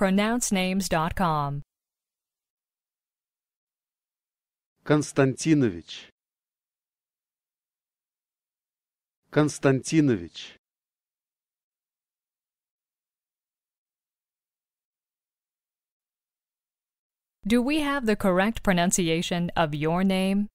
pronouncenames.com. Константинович Константинович Do we have the correct pronunciation of your name?